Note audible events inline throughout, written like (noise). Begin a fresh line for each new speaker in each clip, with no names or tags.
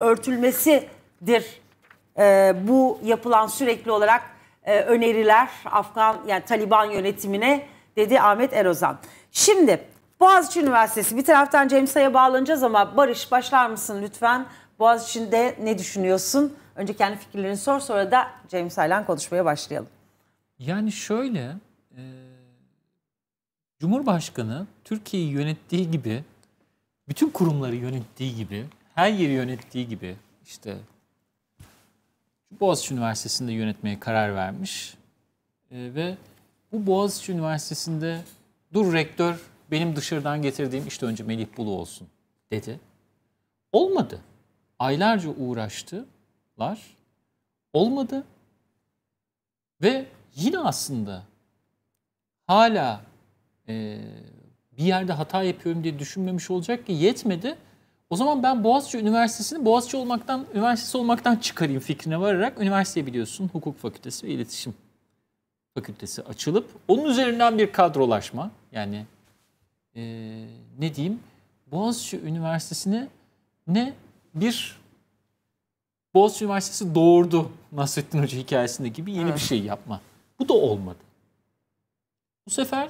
örtülmesidir e, bu yapılan sürekli olarak e, öneriler Afgan yani Taliban yönetimine dedi Ahmet Erozan. Şimdi Boğaziçi Üniversitesi bir taraftan Cemsa'ya bağlanacağız ama Barış başlar mısın lütfen? Boğaziçi'nde ne düşünüyorsun? Önce kendi fikirlerini sor sonra da James Aylan konuşmaya başlayalım.
Yani şöyle, e, Cumhurbaşkanı Türkiye'yi yönettiği gibi, bütün kurumları yönettiği gibi her yeri yönettiği gibi işte Boğaziçi Üniversitesi'nde yönetmeye karar vermiş e, ve bu Boğaziçi Üniversitesi'nde dur rektör benim dışarıdan getirdiğim işte önce Melih Bulu olsun dedi. Olmadı. Aylarca uğraştılar. Olmadı. Ve yine aslında hala e, bir yerde hata yapıyorum diye düşünmemiş olacak ki yetmedi. O zaman ben Boğaziçi Üniversitesi'ni Boğaziçi olmaktan, üniversitesi olmaktan çıkarayım fikrine vararak üniversite biliyorsun hukuk fakültesi ve iletişim fakültesi açılıp onun üzerinden bir kadrolaşma yani e, ne diyeyim Boğaziçi Üniversitesi'ne ne bir Boğaziçi Üniversitesi doğurdu Nasrettin Hoca hikayesinde gibi yeni evet. bir şey yapma. Bu da olmadı. Bu sefer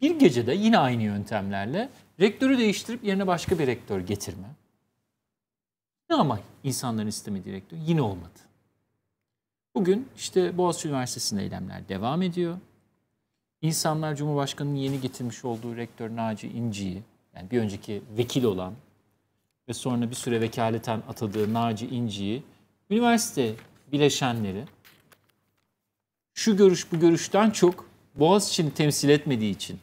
bir gecede yine aynı yöntemlerle rektörü değiştirip yerine başka bir rektör getirme. Ne ama insanların isteme direktör yine olmadı. Bugün işte Boğaziçi Üniversitesi'nde eylemler devam ediyor. İnsanlar Cumhurbaşkanı'nın yeni getirmiş olduğu rektör Naci İnci'yi, yani bir önceki vekil olan ve sonra bir süre vekaleten atadığı Naci İnci'yi, üniversite bileşenleri şu görüş bu görüşten çok Boğaziçi'ni temsil etmediği için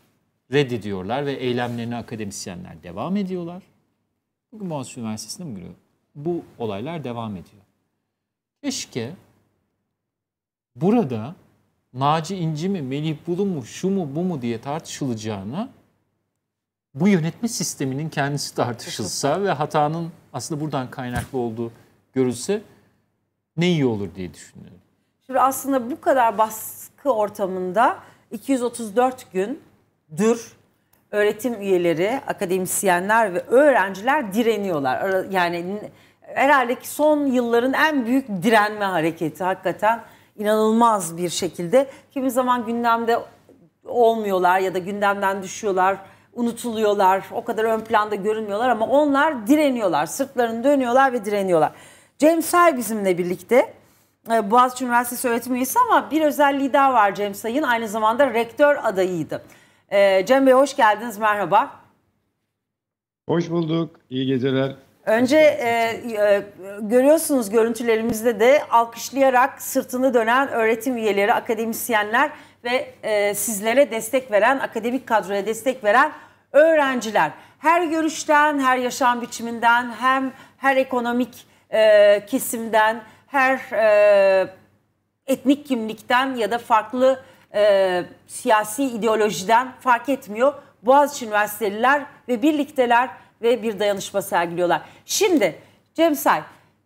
reddediyorlar ve eylemlerine akademisyenler devam ediyorlar. Bugün Boğaziçi Üniversitesi'nde mi görüyoruz? bu olaylar devam ediyor. Keşke burada Naci İnci mi, Melih Bulu mu, şu mu, bu mu diye tartışılacağına bu yönetme sisteminin kendisi tartışılsa ve hatanın aslında buradan kaynaklı olduğu görülse ne iyi olur diye düşünüyorum.
Şimdi aslında bu kadar baskı ortamında 234 gün gündür öğretim üyeleri, akademisyenler ve öğrenciler direniyorlar. Yani herhalde ki son yılların en büyük direnme hareketi hakikaten inanılmaz bir şekilde. Kimi zaman gündemde olmuyorlar ya da gündemden düşüyorlar, unutuluyorlar, o kadar ön planda görünmüyorlar ama onlar direniyorlar, sırtlarını dönüyorlar ve direniyorlar. Cem Say bizimle birlikte. E, Boğaziçi Üniversitesi öğretim üyesi ama bir özelliği daha var Cem Say'ın. Aynı zamanda rektör adayıydı. E, Cem Bey hoş geldiniz, merhaba.
Hoş bulduk, iyi geceler.
Önce e, e, görüyorsunuz görüntülerimizde de alkışlayarak sırtını dönen öğretim üyeleri, akademisyenler ve e, sizlere destek veren, akademik kadroya destek veren öğrenciler. Her görüşten, her yaşam biçiminden, hem her ekonomik e, kesimden, her e, etnik kimlikten ya da farklı e, siyasi ideolojiden fark etmiyor. Boğaziçi Üniversiteliler ve birlikteler ve bir dayanışma sergiliyorlar. Şimdi Cem Say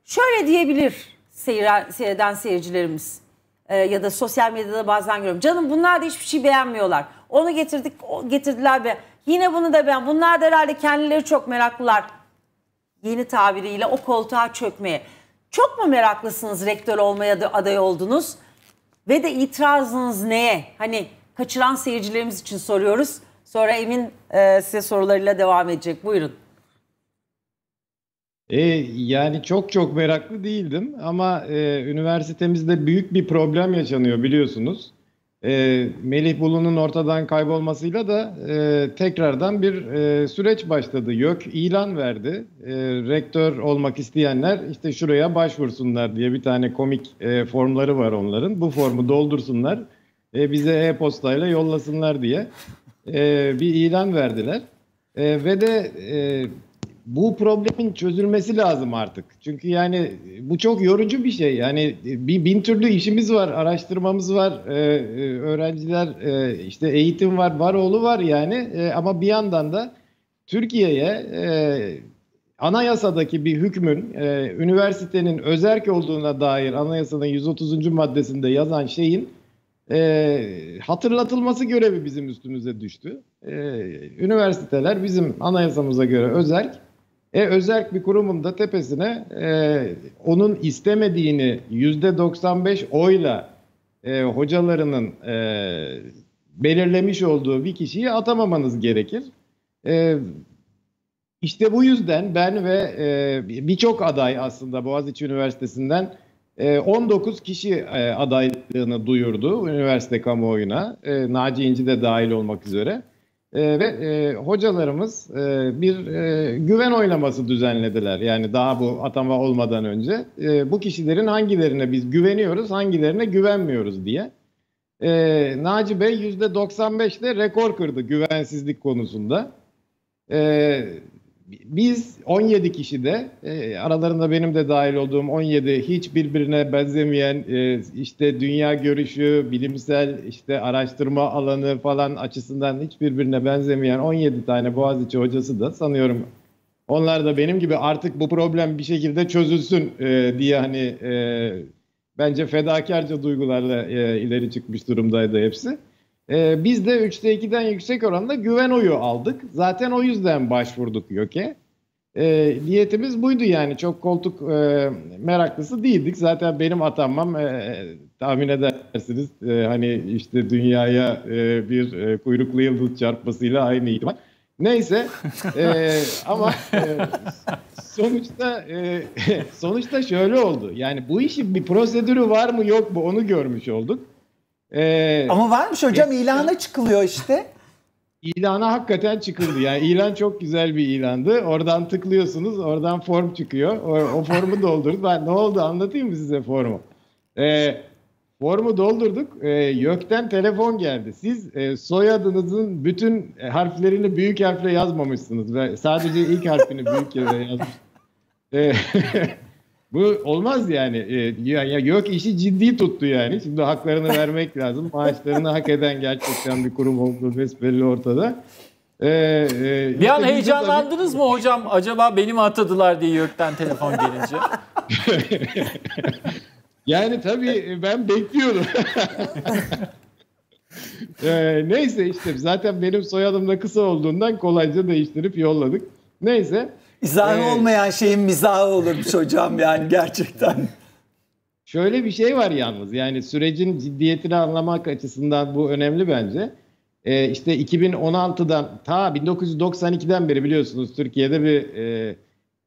şöyle diyebilir seyir, seyreden seyircilerimiz e, ya da sosyal medyada bazen görüyorum. Canım bunlar da hiçbir şey beğenmiyorlar. Onu getirdik getirdiler ve yine bunu da ben bunlar da herhalde kendileri çok meraklılar. Yeni tabiriyle o koltuğa çökmeye. Çok mu meraklısınız rektör olmaya da aday oldunuz? Ve de itirazınız neye? Hani kaçıran seyircilerimiz için soruyoruz. Sonra Emin e, size sorularıyla devam edecek. Buyurun.
E, yani çok çok meraklı değildim ama e, üniversitemizde büyük bir problem yaşanıyor biliyorsunuz. E, Melih Bulu'nun ortadan kaybolmasıyla da e, tekrardan bir e, süreç başladı. YÖK ilan verdi. E, rektör olmak isteyenler işte şuraya başvursunlar diye bir tane komik e, formları var onların. Bu formu doldursunlar e, bize e-postayla yollasınlar diye e, bir ilan verdiler. E, ve de... E, bu problemin çözülmesi lazım artık. Çünkü yani e, bu çok yorucu bir şey. Yani e, bin, bin türlü işimiz var, araştırmamız var, e, e öğrenciler e, işte eğitim var, var var yani. E, ama bir yandan da Türkiye'ye e, anayasadaki bir hükmün e, üniversitenin özerk olduğuna dair anayasanın 130. maddesinde yazan şeyin e, hatırlatılması görevi bizim üstümüze düştü. E, üniversiteler bizim anayasamıza göre özerk e, özel bir kurumun da tepesine e, onun istemediğini yüzde %95 oyla e, hocalarının e, belirlemiş olduğu bir kişiyi atamamanız gerekir. E, işte bu yüzden ben ve e, birçok aday aslında Boğaziçi Üniversitesi'nden e, 19 kişi e, adaylığını duyurdu üniversite kamuoyuna. E, Naci İnci de dahil olmak üzere e, ve e, hocalarımız e, bir e, güven oylaması düzenlediler. Yani daha bu atama olmadan önce e, bu kişilerin hangilerine biz güveniyoruz, hangilerine güvenmiyoruz diye. E, Naci Bey %95'te rekor kırdı güvensizlik konusunda. E, biz 17 kişi de e, aralarında benim de dahil olduğum 17 hiç birbirine benzemeyen e, işte dünya görüşü, bilimsel işte araştırma alanı falan açısından hiç birbirine benzemeyen 17 tane Boğaziçi hocası da sanıyorum onlar da benim gibi artık bu problem bir şekilde çözülsün e, diye hani bence fedakarca duygularla ileri çıkmış durumdaydı hepsi. E, biz de 3'te 2'den yüksek oranda güven oyu aldık. Zaten o yüzden başvurduk YÖK'e. E, ee, niyetimiz buydu yani çok koltuk e, meraklısı değildik. Zaten benim atanmam e, tahmin edersiniz e, hani işte dünyaya e, bir e, kuyruklu yıldız çarpmasıyla aynı ihtimal. Neyse e, (laughs) ama e, sonuçta e, (laughs) sonuçta şöyle oldu. Yani bu işin bir prosedürü var mı yok mu onu görmüş olduk. Ee, Ama varmış hocam e, ilana çıkılıyor işte. İlana hakikaten çıkıldı. Yani ilan çok güzel bir ilandı. Oradan tıklıyorsunuz, oradan form çıkıyor. O, o formu doldurduk. Ben ne oldu anlatayım mı size formu? Ee, formu doldurduk. Ee, YÖK'ten telefon geldi. Siz e, soyadınızın bütün harflerini büyük harfle yazmamışsınız ve sadece ilk harfini büyük harfle yazmışsınız. Ee, (laughs) Bu olmaz yani. E, ya, ya yok işi ciddi tuttu yani. Şimdi haklarını (laughs) vermek lazım. Maaşlarını hak eden gerçekten bir kurum olduğu besbelli ortada. Ee, e, bir an heyecanlandınız tabii... mı hocam? Acaba beni mi atadılar diye YÖK'ten telefon gelince. (laughs) yani tabii ben bekliyordum. (laughs) ee, neyse işte zaten benim soyadım da kısa olduğundan kolayca değiştirip yolladık. Neyse İzahı evet. olmayan şeyin mizahı olurmuş hocam yani
gerçekten.
Şöyle bir şey var yalnız yani sürecin ciddiyetini anlamak açısından bu önemli bence. Ee, işte 2016'dan ta 1992'den beri biliyorsunuz Türkiye'de bir e,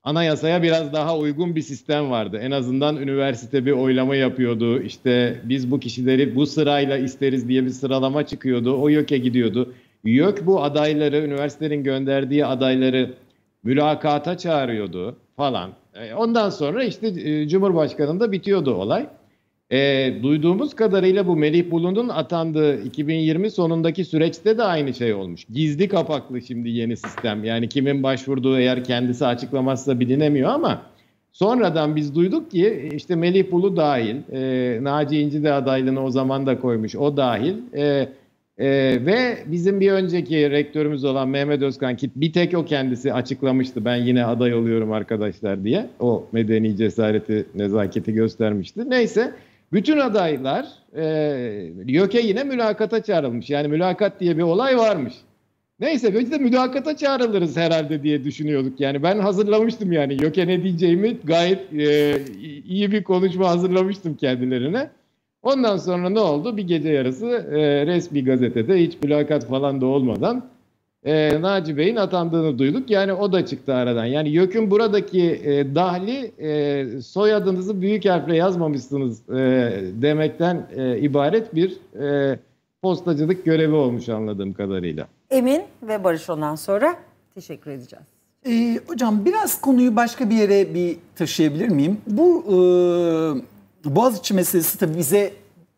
anayasaya biraz daha uygun bir sistem vardı. En azından üniversite bir oylama yapıyordu. İşte biz bu kişileri bu sırayla isteriz diye bir sıralama çıkıyordu. O YÖK'e gidiyordu. YÖK bu adayları, üniversitelerin gönderdiği adayları mülakata çağırıyordu falan. E, ondan sonra işte e, Cumhurbaşkanı'nda bitiyordu olay. E, duyduğumuz kadarıyla bu Melih Bulun'un atandığı 2020 sonundaki süreçte de aynı şey olmuş. Gizli kapaklı şimdi yeni sistem. Yani kimin başvurduğu eğer kendisi açıklamazsa bilinemiyor ama sonradan biz duyduk ki işte Melih Bulu dahil, e, Naci İnci de adaylığını o zaman da koymuş, o dahil. E, ee, ve bizim bir önceki rektörümüz olan Mehmet Özkan Kit bir tek o kendisi açıklamıştı ben yine aday oluyorum arkadaşlar diye. O medeni cesareti, nezaketi göstermişti. Neyse bütün adaylar e, YÖK'e yine mülakata çağrılmış. Yani mülakat diye bir olay varmış. Neyse biz de mülakata çağrılırız herhalde diye düşünüyorduk. Yani ben hazırlamıştım yani YÖK'e ne diyeceğimi gayet e, iyi bir konuşma hazırlamıştım kendilerine. Ondan sonra ne oldu? Bir gece yarısı e, resmi gazetede hiç mülakat falan da olmadan e, Naci Bey'in atandığını duyduk. Yani o da çıktı aradan. Yani YÖK'ün buradaki e, dahli e, soyadınızı büyük harfle yazmamışsınız e, demekten e, ibaret bir e, postacılık görevi olmuş anladığım kadarıyla.
Emin ve Barış ondan sonra teşekkür edeceğiz. E, hocam biraz konuyu başka bir yere bir
taşıyabilir miyim? Bu e, Boğaziçi meselesi tabii bize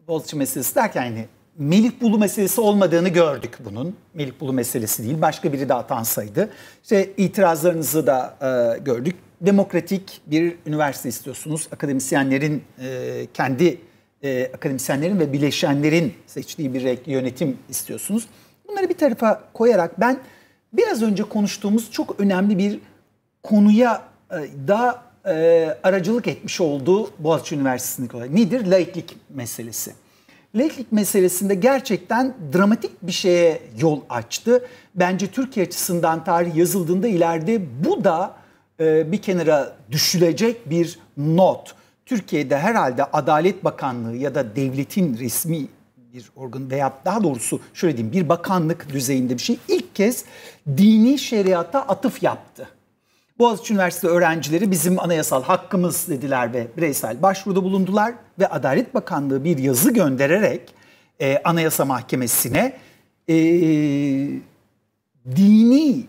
Boğaziçi meselesi derken yani Melih Bulu meselesi olmadığını gördük bunun. Melih Bulu meselesi değil. Başka biri de atansaydı. İşte itirazlarınızı da e, gördük. Demokratik bir üniversite istiyorsunuz. Akademisyenlerin e, kendi e, akademisyenlerin ve bileşenlerin seçtiği bir yönetim istiyorsunuz. Bunları bir tarafa koyarak ben biraz önce konuştuğumuz çok önemli bir konuya e, daha e, aracılık etmiş olduğu Boğaziçi Üniversitesi'ndeki olay. Nedir? Laiklik meselesi. Laiklik meselesinde gerçekten dramatik bir şeye yol açtı. Bence Türkiye açısından tarih yazıldığında ileride bu da e, bir kenara düşülecek bir not. Türkiye'de herhalde Adalet Bakanlığı ya da devletin resmi bir organ veya daha doğrusu şöyle diyeyim bir bakanlık düzeyinde bir şey ilk kez dini şeriata atıf yaptı. Boğaziçi Üniversitesi öğrencileri bizim anayasal hakkımız dediler ve bireysel başvuruda bulundular ve Adalet Bakanlığı bir yazı göndererek e, Anayasa Mahkemesi'ne e, dini